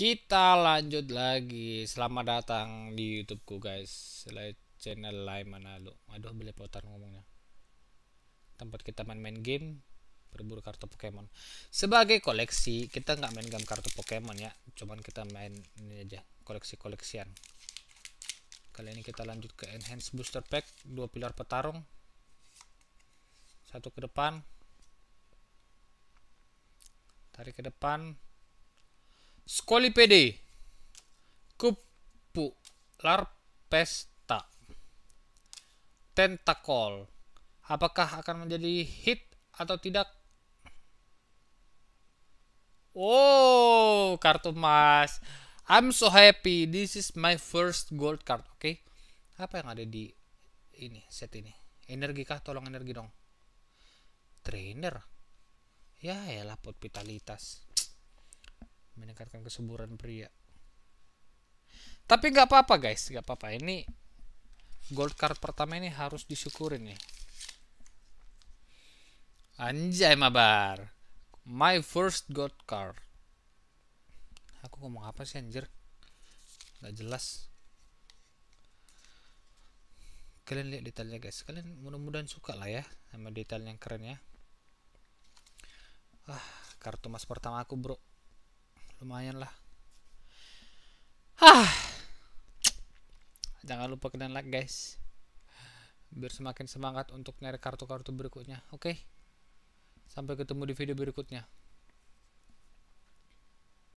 Kita lanjut lagi. Selamat datang di YouTubeku guys. selain Channel lain mana lu Aduh belepotan ngomongnya. Tempat kita main-main game, berburu kartu Pokemon. Sebagai koleksi, kita nggak main game kartu Pokemon ya. Cuman kita main ini aja, koleksi-koleksian. Kali ini kita lanjut ke Enhance Booster Pack, dua pilar petarung. Satu ke depan. Tarik ke depan Skolipede, Kupu. Larpesta. Tentakol. Apakah akan menjadi hit atau tidak? Oh, kartu emas. I'm so happy. This is my first gold card. Oke. Okay? Apa yang ada di ini set ini? Energi kah? Tolong energi dong. Trainer. Ya, ya put vitalitas meningkatkan kesuburan pria. Tapi nggak apa-apa guys, nggak apa-apa. Ini gold card pertama ini harus disyukurin nih. Anjay mabar. My first gold card. Aku ngomong apa sih anjir? Gak jelas. Kalian lihat detailnya guys. Kalian mudah-mudahan suka lah ya sama detail yang keren ya. Ah, kartu mas pertama aku bro lumayan lah ah jangan lupa kalian like guys biar semakin semangat untuk nyari kartu-kartu berikutnya oke okay? sampai ketemu di video berikutnya